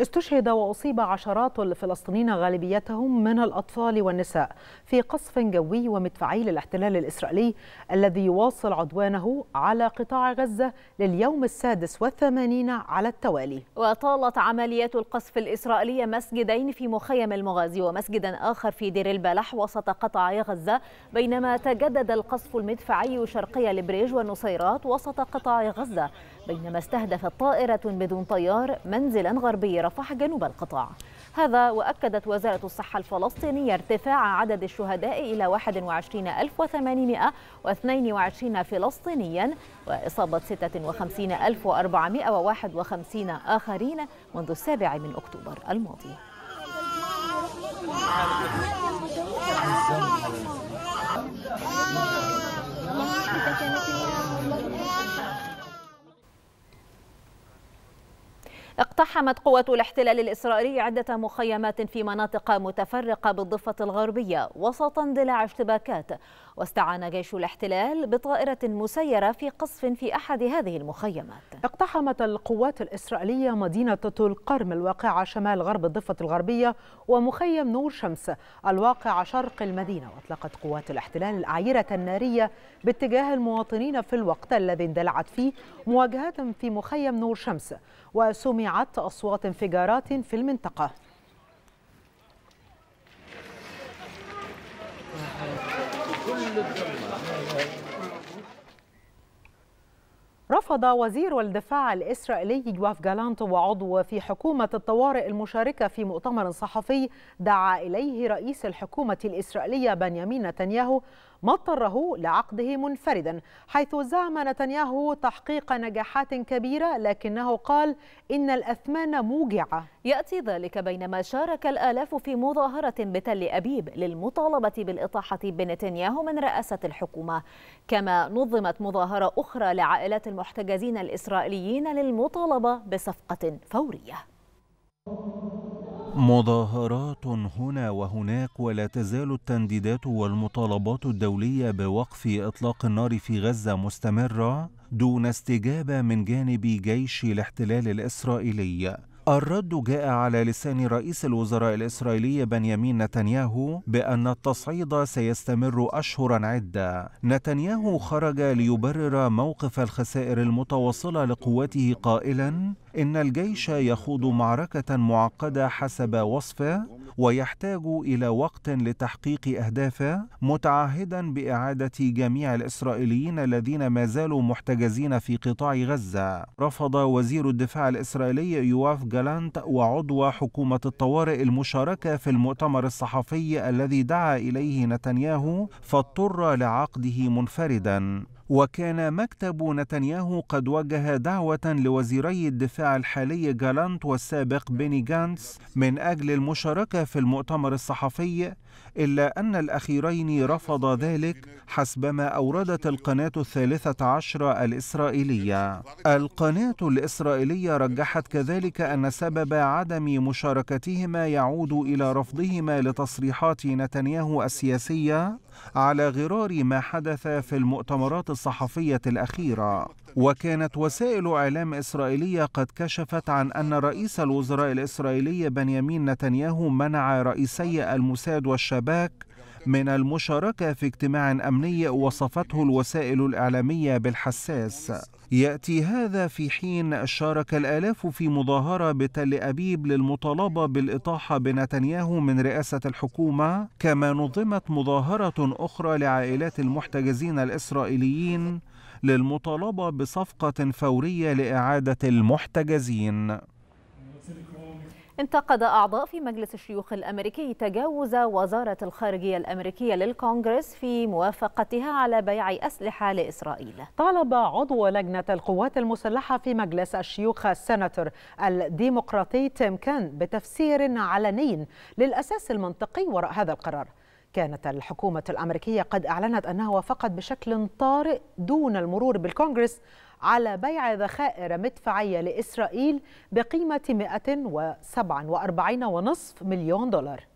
استشهد وأصيب عشرات الفلسطينيين غالبيتهم من الأطفال والنساء في قصف جوي ومدفعي للاحتلال الإسرائيلي الذي يواصل عدوانه على قطاع غزة لليوم السادس والثمانين على التوالي وطالت عمليات القصف الإسرائيلية مسجدين في مخيم المغازي ومسجدا آخر في دير البلح وسط قطاع غزة بينما تجدد القصف المدفعي شرقي لبريج والنصيرات وسط قطاع غزة بينما استهدفت طائرة بدون طيار منزلا غربي رفح جنوب القطاع هذا وأكدت وزارة الصحة الفلسطينية ارتفاع عدد الشهداء إلى 21822 فلسطينيا وإصابة 56451 آخرين منذ السابع من أكتوبر الماضي اقتحم اقتحمت قوة الاحتلال الإسرائيلي عدة مخيمات في مناطق متفرقة بالضفة الغربية وسط اندلاع اشتباكات واستعان جيش الاحتلال بطائرة مسيرة في قصف في أحد هذه المخيمات اقتحمت القوات الإسرائيلية مدينة طول قرم الواقعة شمال غرب الضفة الغربية ومخيم نور شمس الواقع شرق المدينة وأطلقت قوات الاحتلال الأعيرة النارية باتجاه المواطنين في الوقت الذي اندلعت فيه مواجهات في مخيم نور شمس وسمعت أصوات انفجارات في المنطقة رفض وزير الدفاع الإسرائيلي جواف جالانت وعضو في حكومة الطوارئ المشاركة في مؤتمر صحفي دعا إليه رئيس الحكومة الإسرائيلية بنيامين نتنياهو مضطره لعقده منفردا حيث زعم نتنياهو تحقيق نجاحات كبيرة لكنه قال إن الأثمان موجعة يأتي ذلك بينما شارك الآلاف في مظاهرة بتل أبيب للمطالبة بالإطاحة بنتنياهو من رئاسة الحكومة كما نظمت مظاهرة أخرى لعائلات المحتجين المحتجزين الإسرائيليين للمطالبة بصفقة فورية مظاهرات هنا وهناك ولا تزال التنديدات والمطالبات الدولية بوقف إطلاق النار في غزة مستمرة دون استجابة من جانب جيش الاحتلال الإسرائيلي الرد جاء على لسان رئيس الوزراء الإسرائيلي بنيامين نتنياهو بأن التصعيد سيستمر أشهرا عدة نتنياهو خرج ليبرر موقف الخسائر المتواصلة لقواته قائلا إن الجيش يخوض معركة معقدة حسب وصفه ويحتاج إلى وقت لتحقيق أهدافه متعهدا بإعادة جميع الإسرائيليين الذين ما زالوا محتجزين في قطاع غزة رفض وزير الدفاع الإسرائيلي يواف جالانت وعضو حكومة الطوارئ المشاركة في المؤتمر الصحفي الذي دعا إليه نتنياهو فاضطر لعقده منفردا وكان مكتب نتنياهو قد وجه دعوة لوزيري الدفاع الحالي جالانت والسابق بيني جانتس من أجل المشاركة في المؤتمر الصحفي إلا أن الأخيرين رفضا ذلك حسبما أوردت القناة الثالثة عشرة الإسرائيلية القناة الإسرائيلية رجحت كذلك أن سبب عدم مشاركتهما يعود إلى رفضهما لتصريحات نتنياهو السياسية على غرار ما حدث في المؤتمرات الصحفية الأخيرة وكانت وسائل إعلام إسرائيلية قد كشفت عن أن رئيس الوزراء الإسرائيلي بنيامين نتنياهو منع رئيسي الموساد والشباك من المشاركة في اجتماع أمني وصفته الوسائل الإعلامية بالحساس يأتي هذا في حين شارك الآلاف في مظاهرة بتل أبيب للمطالبة بالإطاحة بنتنياهو من رئاسة الحكومة كما نظمت مظاهرة أخرى لعائلات المحتجزين الإسرائيليين للمطالبة بصفقة فورية لإعادة المحتجزين انتقد أعضاء في مجلس الشيوخ الأمريكي تجاوز وزارة الخارجية الأمريكية للكونغرس في موافقتها على بيع أسلحة لإسرائيل طالب عضو لجنة القوات المسلحة في مجلس الشيوخ السناتور الديمقراطي تيم كان بتفسير علني للأساس المنطقي وراء هذا القرار كانت الحكومة الأمريكية قد أعلنت أنها وافقت بشكل طارئ دون المرور بالكونغرس على بيع ذخائر مدفعية لإسرائيل بقيمة 147.5 مليون دولار